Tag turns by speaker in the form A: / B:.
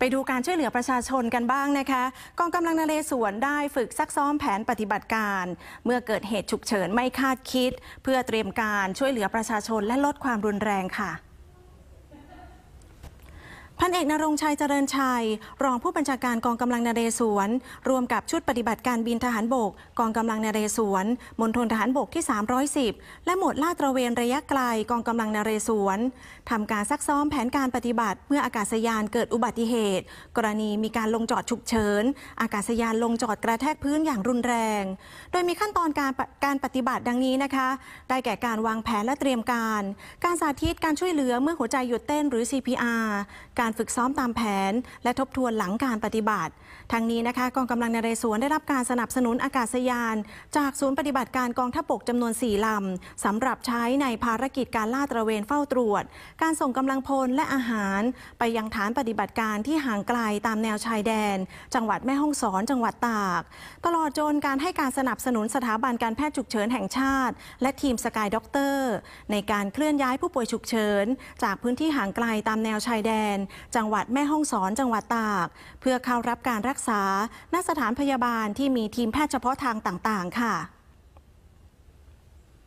A: ไปดูการช่วยเหลือประชาชนกันบ้างนะคะ กองกำลังนเรศวรได้ฝึกซักซ้อมแผนปฏิบัติการ เมื่อเกิดเหตุฉุกเฉินไม่คาดคิด เพื่อเตรียมการช่วยเหลือประชาชนและลดความรุนแรงค่ะเอกนรงชัยเจริญชัย รองผู้บัญชาการกองกำลังนเรศวรรวมกับชุดปฏิบัติการบินทหารบก กองกำลังนเรศวรมณฑลทหารบกที่ 310 และหมวดลาดตระเวนระยะไกลกองกำลังนเรศวร ทำการซักซ้อมแผนการปฏิบัติ เมื่ออากาศยานเกิดอุบัติเหตุ กรณีมีการลงจอดฉุกเฉินอากาศยานลงจอดกระแทกพื้นอย่างรุนแรง โดยมีขั้นตอนการการปฏิบัติดังนี้นะคะ ได้แก่การวางแผนและเตรียมการ การสาธิตการช่วยเหลือเมื่อหัวใจหยุดเต้นหรือ CPR การฝึกซ้อมตามแผน และทบทวนหลังการปฏิบัติ ทางนี้นะคะ กองกำลังนเรศวรได้รับการสนับสนุนอากาศยาน จากศูนย์ปฏิบัติการกองทัพบกจำนวน 4 ลำสำหรับใช้ในภารกิจการลาดตระเวนเฝ้าตรวจ การส่งกำลังพลและอาหารไปยังฐานปฏิบัติการที่ห่างไกลตามแนวชายแดน จังหวัดแม่ฮ่องสอนจังหวัดตาก ตลอดจนการให้การสนับสนุนสถาบันการแพทย์ฉุกเฉินแห่งชาติ และทีมสกายด็อกเตอร์ในการเคลื่อนย้ายผู้ป่วยฉุกเฉินจากพื้นที่ห่างไกลตามแนวชายแดนจังหวัดแม่ฮ่องสอน จังหวัดตาก เพื่อเข้ารับการรักษาณสถานพยาบาลที่มีทีมแพทย์เฉพาะทางต่างๆ ค่ะ